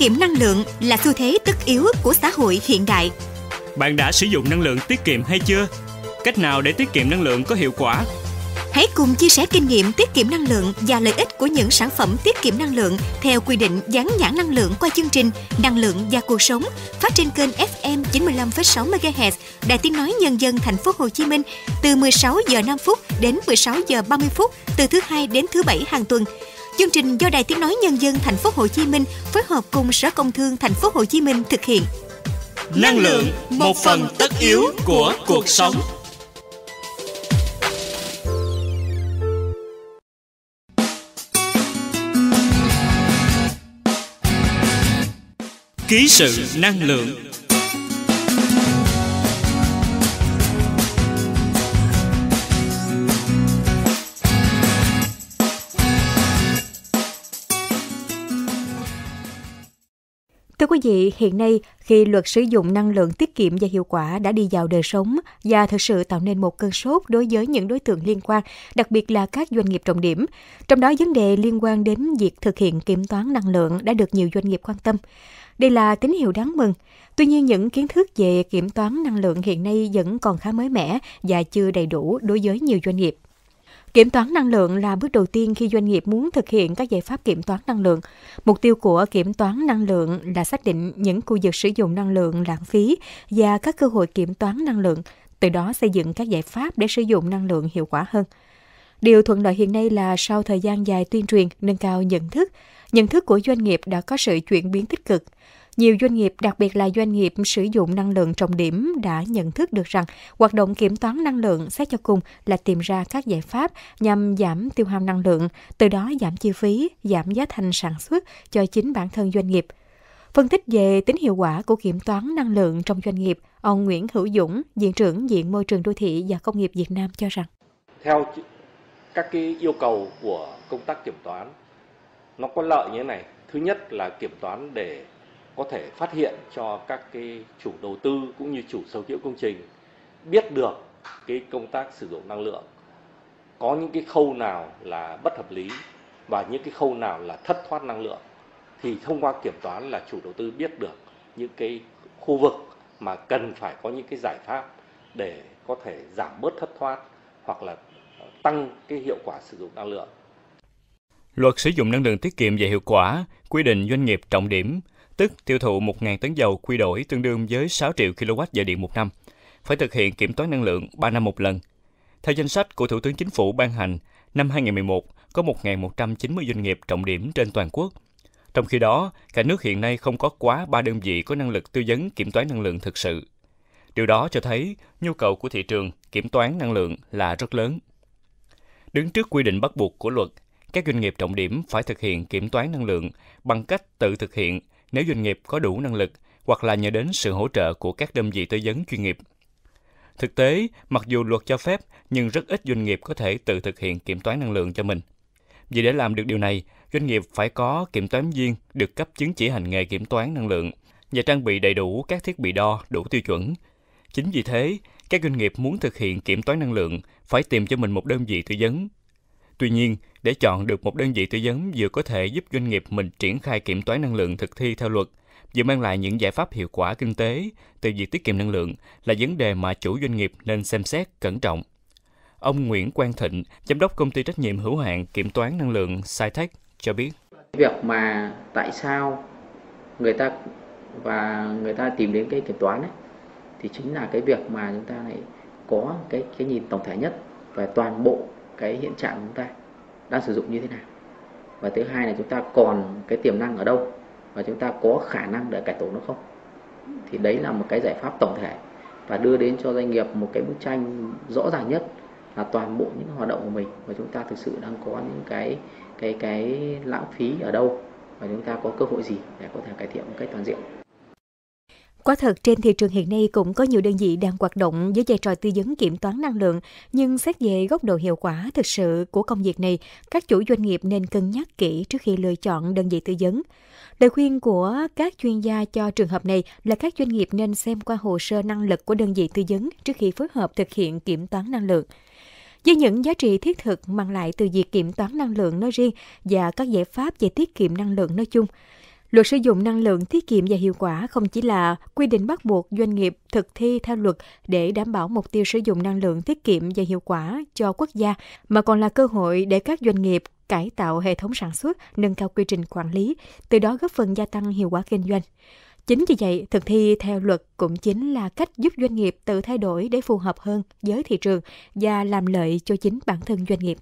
kiệm năng lượng là xu thế tất yếu của xã hội hiện đại. Bạn đã sử dụng năng lượng tiết kiệm hay chưa? Cách nào để tiết kiệm năng lượng có hiệu quả? Hãy cùng chia sẻ kinh nghiệm tiết kiệm năng lượng và lợi ích của những sản phẩm tiết kiệm năng lượng theo quy định dán nhãn năng lượng qua chương trình Năng lượng và cuộc sống phát trên kênh FM 95,6 MHz Đài Tiếng nói Nhân dân Thành phố Hồ Chí Minh từ 16 giờ 5 phút đến 16 giờ 30 phút từ thứ hai đến thứ bảy hàng tuần. Chương trình do Đài Tiếng nói Nhân dân Thành phố Hồ Chí Minh phối hợp cùng Sở Công Thương Thành phố Hồ Chí Minh thực hiện. Năng lượng một phần tất yếu của cuộc sống. Ký sự năng lượng Thưa quý vị, hiện nay khi luật sử dụng năng lượng tiết kiệm và hiệu quả đã đi vào đời sống và thực sự tạo nên một cơn sốt đối với những đối tượng liên quan, đặc biệt là các doanh nghiệp trọng điểm. Trong đó vấn đề liên quan đến việc thực hiện kiểm toán năng lượng đã được nhiều doanh nghiệp quan tâm. Đây là tín hiệu đáng mừng. Tuy nhiên, những kiến thức về kiểm toán năng lượng hiện nay vẫn còn khá mới mẻ và chưa đầy đủ đối với nhiều doanh nghiệp. Kiểm toán năng lượng là bước đầu tiên khi doanh nghiệp muốn thực hiện các giải pháp kiểm toán năng lượng. Mục tiêu của kiểm toán năng lượng là xác định những khu vực sử dụng năng lượng lãng phí và các cơ hội kiểm toán năng lượng, từ đó xây dựng các giải pháp để sử dụng năng lượng hiệu quả hơn. Điều thuận lợi hiện nay là sau thời gian dài tuyên truyền, nâng cao nhận thức, nhận thức của doanh nghiệp đã có sự chuyển biến tích cực. Nhiều doanh nghiệp, đặc biệt là doanh nghiệp sử dụng năng lượng trọng điểm đã nhận thức được rằng hoạt động kiểm toán năng lượng xét cho cùng là tìm ra các giải pháp nhằm giảm tiêu hao năng lượng, từ đó giảm chi phí, giảm giá thành sản xuất cho chính bản thân doanh nghiệp. Phân tích về tính hiệu quả của kiểm toán năng lượng trong doanh nghiệp, ông Nguyễn Hữu Dũng, Diện trưởng Diện Môi trường Đô thị và Công nghiệp Việt Nam cho rằng. Theo các cái yêu cầu của công tác kiểm toán, nó có lợi như thế này. Thứ nhất là kiểm toán để có thể phát hiện cho các cái chủ đầu tư cũng như chủ sở hữu công trình biết được cái công tác sử dụng năng lượng có những cái khâu nào là bất hợp lý và những cái khâu nào là thất thoát năng lượng thì thông qua kiểm toán là chủ đầu tư biết được những cái khu vực mà cần phải có những cái giải pháp để có thể giảm bớt thất thoát hoặc là tăng cái hiệu quả sử dụng năng lượng. Luật sử dụng năng lượng tiết kiệm và hiệu quả quy định doanh nghiệp trọng điểm tức tiêu thụ 1.000 tấn dầu quy đổi tương đương với 6 triệu kWh điện một năm, phải thực hiện kiểm toán năng lượng 3 năm một lần. Theo danh sách của Thủ tướng Chính phủ ban hành, năm 2011 có 1.190 doanh nghiệp trọng điểm trên toàn quốc. Trong khi đó, cả nước hiện nay không có quá 3 đơn vị có năng lực tư vấn kiểm toán năng lượng thực sự. Điều đó cho thấy nhu cầu của thị trường kiểm toán năng lượng là rất lớn. Đứng trước quy định bắt buộc của luật, các doanh nghiệp trọng điểm phải thực hiện kiểm toán năng lượng bằng cách tự thực hiện nếu doanh nghiệp có đủ năng lực hoặc là nhờ đến sự hỗ trợ của các đơn vị tư vấn chuyên nghiệp. Thực tế, mặc dù luật cho phép nhưng rất ít doanh nghiệp có thể tự thực hiện kiểm toán năng lượng cho mình. Vì để làm được điều này, doanh nghiệp phải có kiểm toán viên được cấp chứng chỉ hành nghề kiểm toán năng lượng và trang bị đầy đủ các thiết bị đo đủ tiêu chuẩn. Chính vì thế, các doanh nghiệp muốn thực hiện kiểm toán năng lượng phải tìm cho mình một đơn vị tư vấn. Tuy nhiên, để chọn được một đơn vị tư vấn vừa có thể giúp doanh nghiệp mình triển khai kiểm toán năng lượng thực thi theo luật, vừa mang lại những giải pháp hiệu quả kinh tế từ việc tiết kiệm năng lượng là vấn đề mà chủ doanh nghiệp nên xem xét cẩn trọng. Ông Nguyễn Quang Thịnh, giám đốc công ty trách nhiệm hữu hạn kiểm toán năng lượng Saitech cho biết. Việc mà tại sao người ta và người ta tìm đến cái kiểm toán ấy, thì chính là cái việc mà chúng ta lại có cái cái nhìn tổng thể nhất về toàn bộ cái hiện trạng của chúng ta đang sử dụng như thế nào và thứ hai là chúng ta còn cái tiềm năng ở đâu và chúng ta có khả năng để cải tổ nó không thì đấy là một cái giải pháp tổng thể và đưa đến cho doanh nghiệp một cái bức tranh rõ ràng nhất là toàn bộ những hoạt động của mình và chúng ta thực sự đang có những cái cái cái lãng phí ở đâu và chúng ta có cơ hội gì để có thể cải thiện một cách toàn diện Quả thật, trên thị trường hiện nay cũng có nhiều đơn vị đang hoạt động với vai trò tư vấn kiểm toán năng lượng, nhưng xét về góc độ hiệu quả thực sự của công việc này, các chủ doanh nghiệp nên cân nhắc kỹ trước khi lựa chọn đơn vị tư vấn. Lời khuyên của các chuyên gia cho trường hợp này là các doanh nghiệp nên xem qua hồ sơ năng lực của đơn vị tư vấn trước khi phối hợp thực hiện kiểm toán năng lượng với những giá trị thiết thực mang lại từ việc kiểm toán năng lượng nói riêng và các giải pháp về tiết kiệm năng lượng nói chung. Luật sử dụng năng lượng tiết kiệm và hiệu quả không chỉ là quy định bắt buộc doanh nghiệp thực thi theo luật để đảm bảo mục tiêu sử dụng năng lượng tiết kiệm và hiệu quả cho quốc gia, mà còn là cơ hội để các doanh nghiệp cải tạo hệ thống sản xuất, nâng cao quy trình quản lý, từ đó góp phần gia tăng hiệu quả kinh doanh. Chính vì vậy, thực thi theo luật cũng chính là cách giúp doanh nghiệp tự thay đổi để phù hợp hơn với thị trường và làm lợi cho chính bản thân doanh nghiệp.